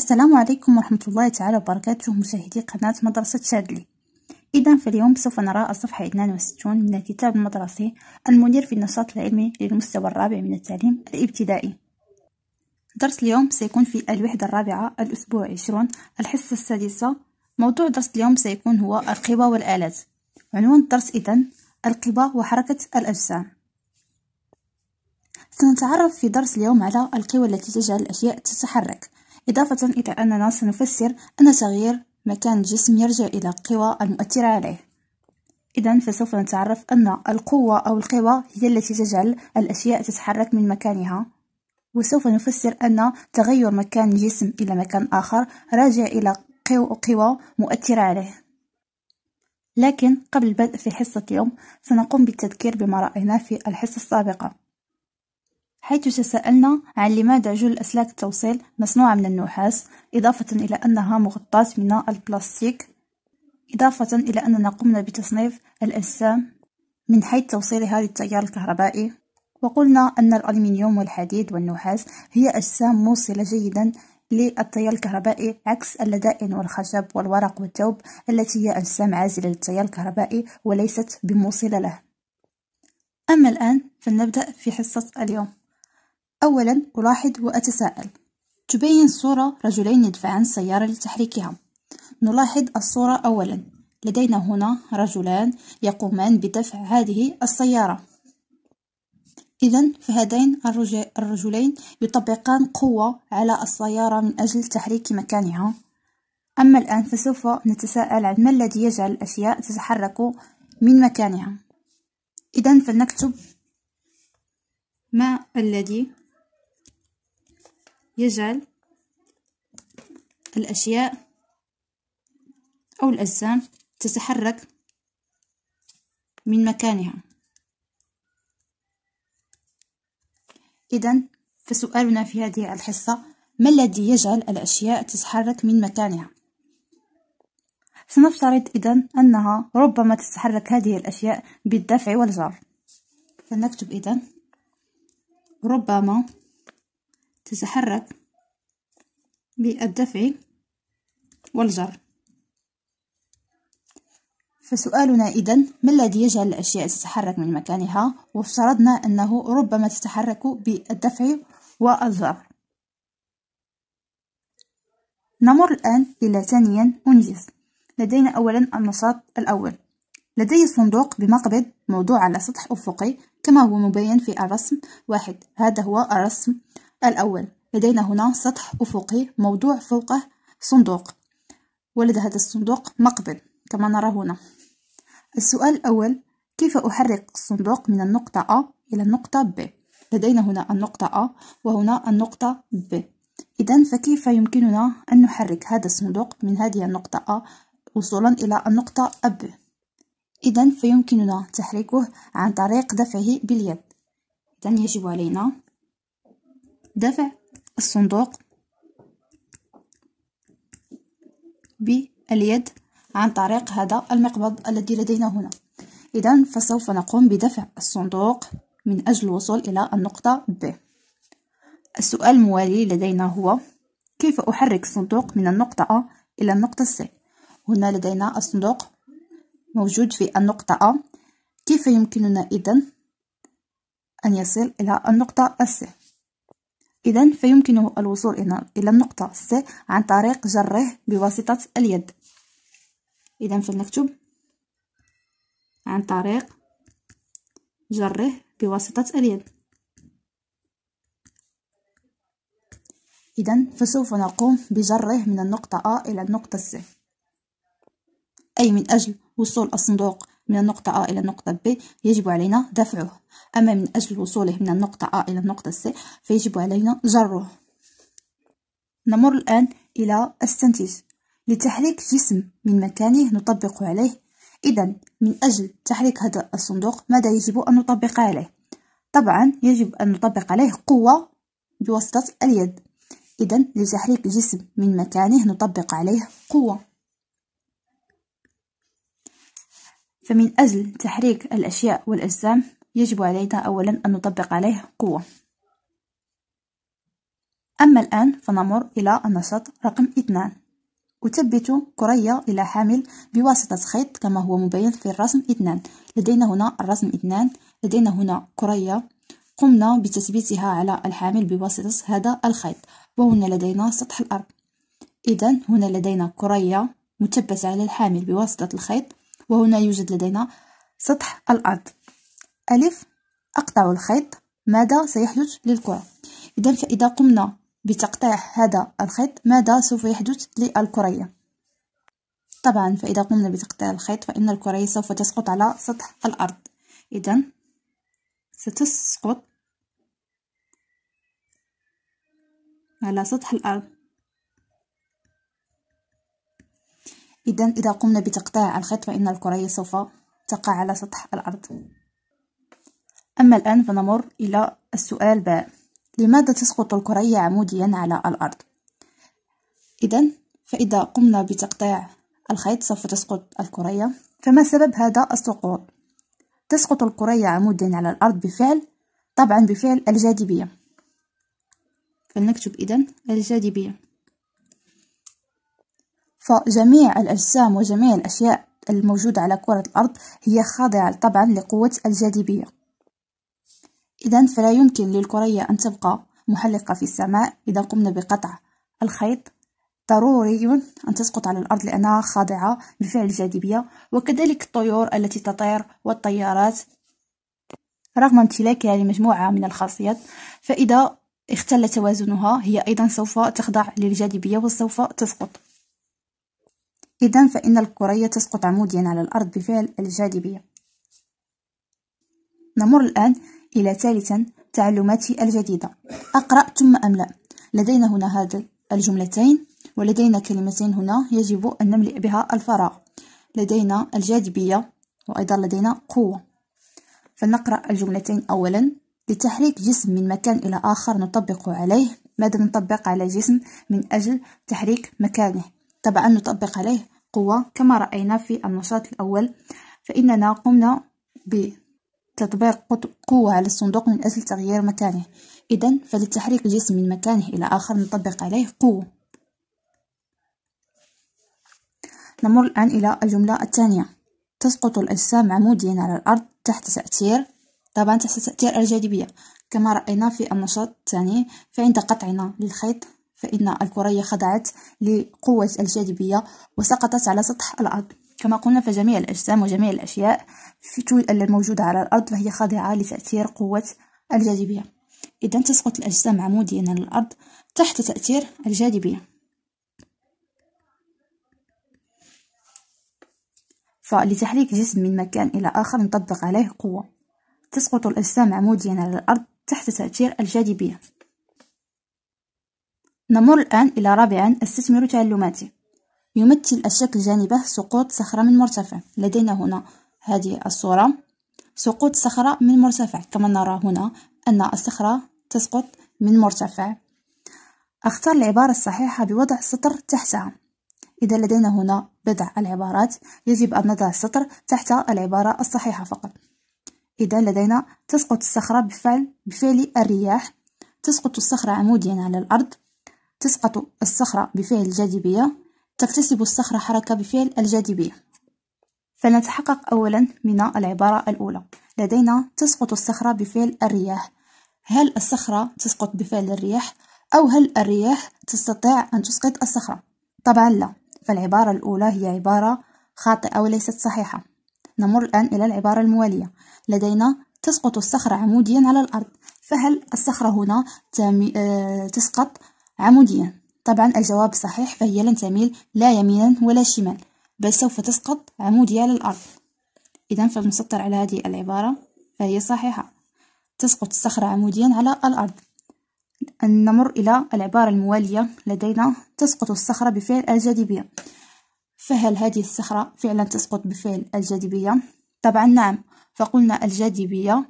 السلام عليكم ورحمة الله تعالى وبركاته مشاهدي قناة مدرسة شادلي إذا فاليوم سوف نرى الصفحة 62 من الكتاب المدرسي المنير في النشاط العلمي للمستوى الرابع من التعليم الابتدائي درس اليوم سيكون في الوحدة الرابعة الأسبوع 20 الحصة السادسة موضوع درس اليوم سيكون هو القبى والآلات عنوان الدرس إذا القبى وحركة الأجسام سنتعرف في درس اليوم على القوى التي تجعل الأشياء تتحرك إضافة إلى أننا سنفسر أن تغيير مكان الجسم يرجع إلى القوى المؤثرة عليه إذا فسوف نتعرف أن القوة أو القوى هي التي تجعل الأشياء تتحرك من مكانها وسوف نفسر أن تغير مكان الجسم إلى مكان آخر راجع إلى قوى مؤثرة عليه لكن قبل البدء في حصة اليوم سنقوم بالتذكير بما رأيناه في الحصة السابقة حيث تساءلنا عن لماذا جل أسلاك التوصيل مصنوعة من النحاس إضافة إلى أنها مغطاة من البلاستيك إضافة إلى أننا قمنا بتصنيف الأجسام من حيث توصيلها للتيار الكهربائي وقلنا أن الألمنيوم والحديد والنحاس هي أجسام موصلة جيدا للتيار الكهربائي عكس اللدائن والخشب والورق والتوب التي هي أجسام عازلة للتيار الكهربائي وليست بموصلة له أما الآن فلنبدأ في حصة اليوم أولا ألاحظ وأتساءل تبين الصورة رجلين يدفعان السيارة لتحريكها نلاحظ الصورة أولا لدينا هنا رجلان يقومان بدفع هذه السيارة إذا فهذين الرجلين يطبقان قوة على السيارة من أجل تحريك مكانها أما الآن فسوف نتساءل عن ما الذي يجعل الأشياء تتحرك من مكانها إذا فلنكتب ما الذي يجعل الأشياء أو الأجسام تتحرك من مكانها إذا فسؤالنا في هذه الحصة ما الذي يجعل الأشياء تتحرك من مكانها؟ سنفترض إذا أنها ربما تتحرك هذه الأشياء بالدفع والجر فلنكتب إذا ربما تتحرك بالدفع والجر فسؤالنا إذا ما الذي يجعل الأشياء تتحرك من مكانها وافترضنا أنه ربما تتحرك بالدفع والجر نمر الآن إلى ثانيا أنجز لدينا أولا النشاط الأول لدي صندوق بمقبض موضوع على سطح أفقي كما هو مبين في الرسم واحد هذا هو الرسم الأول لدينا هنا سطح أفقي موضوع فوقه صندوق ولد هذا الصندوق مقبل كما نرى هنا السؤال الأول كيف أحرك الصندوق من النقطة A إلى النقطة B لدينا هنا النقطة A وهنا النقطة B إذا فكيف يمكننا أن نحرك هذا الصندوق من هذه النقطة A وصولا إلى النقطة B إذا فيمكننا تحريكه عن طريق دفعه باليد إذا يجب علينا دفع الصندوق باليد عن طريق هذا المقبض الذي لدينا هنا إذا فسوف نقوم بدفع الصندوق من أجل الوصول إلى النقطة ب السؤال الموالي لدينا هو كيف أحرك الصندوق من النقطة ا إلى النقطة س هنا لدينا الصندوق موجود في النقطة ا كيف يمكننا اذا أن يصل إلى النقطة س إذا فيمكنه الوصول إلى النقطة س عن طريق جره بواسطة اليد إذا فلنكتب عن طريق جره بواسطة اليد إذا فسوف نقوم بجره من النقطة A إلى النقطة س أي من أجل وصول الصندوق من النقطة A إلى النقطة B يجب علينا دفعه أما من أجل وصوله من النقطة A إلى النقطة C فيجب علينا جره نمر الآن إلى استنتج لتحريك جسم من مكانه نطبق عليه إذا من أجل تحريك هذا الصندوق ماذا يجب أن نطبق عليه؟ طبعا يجب أن نطبق عليه قوة بواسطة اليد إذا لتحريك جسم من مكانه نطبق عليه قوة فمن أجل تحريك الأشياء والأجسام يجب علينا أولا أن نطبق عليه قوة أما الآن فنمر إلى النشاط رقم اثنان أثبت كرية إلى حامل بواسطة خيط كما هو مبين في الرسم اثنان لدينا هنا الرسم اثنان لدينا هنا كرية قمنا بتثبيتها على الحامل بواسطة هذا الخيط وهنا لدينا سطح الأرض إذا هنا لدينا كرية مثبتة على الحامل بواسطة الخيط وهنا يوجد لدينا سطح الأرض ألف أقطع الخيط ماذا سيحدث للكرة إذا فإذا قمنا بتقطيع هذا الخيط ماذا سوف يحدث للكرية؟ طبعا فإذا قمنا بتقطيع الخيط فإن الكرية سوف تسقط على سطح الأرض إذا ستسقط على سطح الأرض إذا إذا قمنا بتقطيع الخيط فإن الكرية سوف تقع على سطح الأرض أما الآن فنمر إلى السؤال باء لماذا تسقط الكرية عموديا على الأرض؟ إذا فإذا قمنا بتقطيع الخيط سوف تسقط الكرية فما سبب هذا السقوط؟ تسقط الكرية عموديا على الأرض بفعل طبعا بفعل الجاذبية فلنكتب إذا الجاذبية فجميع الأجسام وجميع الأشياء الموجودة على كرة الأرض هي خاضعة طبعا لقوة الجاذبية إذا فلا يمكن للكرية أن تبقى محلقة في السماء إذا قمنا بقطع الخيط ضروري أن تسقط على الأرض لأنها خاضعة بفعل الجاذبية وكذلك الطيور التي تطير والطيارات رغم امتلاكها لمجموعة من الخاصيات فإذا اختل توازنها هي أيضا سوف تخضع للجاذبية وسوف تسقط إذا فإن الكرية تسقط عموديا على الأرض بفعل الجاذبية نمر الآن إلى ثالثا تعلماتي الجديدة أقرأ ثم أملأ لدينا هنا هذا الجملتين ولدينا كلمتين هنا يجب أن نملئ بها الفراغ لدينا الجاذبية وأيضا لدينا قوة فلنقرأ الجملتين أولا لتحريك جسم من مكان إلى آخر نطبق عليه ماذا نطبق على جسم من أجل تحريك مكانه طبعا نطبق عليه قوة كما رأينا في النشاط الأول فإننا قمنا بتطبيق قوة على الصندوق من أجل تغيير مكانه إذا فلتحريك الجسم من مكانه إلى آخر نطبق عليه قوة نمر الآن إلى الجملة الثانية تسقط الأجسام عموديا على الأرض تحت تأثير طبعا تحت تأثير الجاذبية كما رأينا في النشاط الثاني فعند قطعنا للخيط فإن الكرية خضعت لقوة الجاذبية وسقطت على سطح الأرض كما قلنا فجميع الأجسام وجميع الأشياء الموجودة على الأرض فهي خاضعة لتأثير قوة الجاذبية إذا تسقط الأجسام عموديا على الأرض تحت تأثير الجاذبية فلتحريك جسم من مكان إلى آخر نطبق عليه قوة تسقط الأجسام عموديا على الأرض تحت تأثير الجاذبية نمر الآن إلى رابعا استثمر تعلماتي يمثل الشكل جانبه سقوط صخرة من مرتفع لدينا هنا هذه الصورة سقوط صخرة من مرتفع كما نرى هنا أن الصخرة تسقط من مرتفع أختار العبارة الصحيحة بوضع سطر تحتها إذا لدينا هنا بضع العبارات يجب أن نضع السطر تحت العبارة الصحيحة فقط إذا لدينا تسقط الصخرة بفعل بفعل الرياح تسقط الصخرة عموديا على الأرض تسقط الصخرة بفعل الجاذبية تكتسب الصخرة حركة بفعل الجاذبية فلنتحقق أولا من العبارة الأولى لدينا تسقط الصخرة بفعل الرياح هل الصخرة تسقط بفعل الرياح أو هل الرياح تستطيع أن تسقط الصخرة؟ طبعا لا فالعبارة الأولى هي عبارة خاطئة وليست صحيحة نمر الآن إلى العبارة الموالية لدينا تسقط الصخرة عموديا على الأرض فهل الصخرة هنا آه، تسقط عموديا طبعا الجواب صحيح فهي لن تميل لا يمينا ولا شمال بل سوف تسقط عموديا للأرض إذا فالمسطر على هذه العبارة فهي صحيحة تسقط الصخرة عموديا على الأرض نمر إلى العبارة الموالية لدينا تسقط الصخرة بفعل الجاذبية فهل هذه الصخرة فعلا تسقط بفعل الجاذبية؟ طبعا نعم فقلنا الجاذبية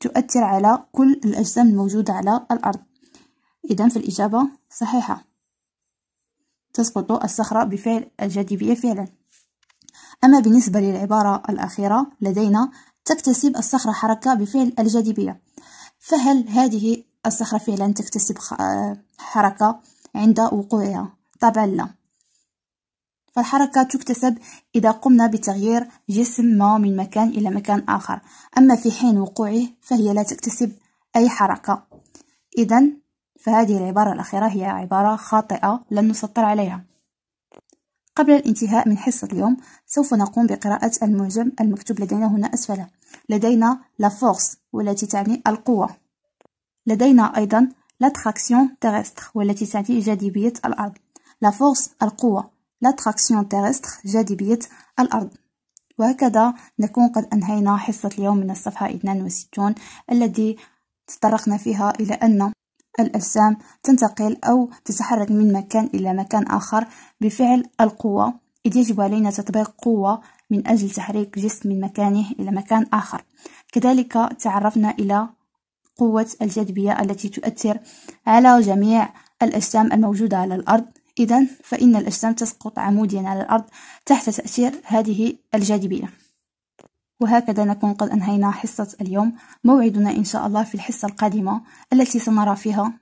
تؤثر على كل الأجسام الموجودة على الأرض إذا فالإجابة صحيحة تسقط الصخرة بفعل الجاذبية فعلا أما بالنسبة للعبارة الأخيرة لدينا تكتسب الصخرة حركة بفعل الجاذبية فهل هذه الصخرة فعلا تكتسب آه، حركة عند وقوعها طبعا لا فالحركة تكتسب إذا قمنا بتغيير جسم ما من مكان إلى مكان آخر أما في حين وقوعه فهي لا تكتسب أي حركة إذا فهذه العبارة الأخيرة هي عبارة خاطئة لن نسطر عليها قبل الانتهاء من حصة اليوم سوف نقوم بقراءة المعجم المكتوب لدينا هنا أسفله لدينا لا فورس والتي تعني القوة لدينا أيضا لاتراكسيون تيرستر والتي تعني جاذبية الأرض لا فورس القوة لاتراكسيون تيرستر جاذبية الأرض وهكذا نكون قد أنهينا حصة اليوم من الصفحة 62 التي تطرقنا فيها إلى أن الأجسام تنتقل أو تتحرك من مكان إلى مكان آخر بفعل القوة إذ يجب علينا تطبيق قوة من أجل تحريك جسم من مكانه إلى مكان آخر كذلك تعرفنا إلى قوة الجاذبية التي تؤثر على جميع الأجسام الموجودة على الأرض إذا فإن الأجسام تسقط عموديا على الأرض تحت تأثير هذه الجاذبية وهكذا نكون قد أنهينا حصة اليوم موعدنا إن شاء الله في الحصة القادمة التي سنرى فيها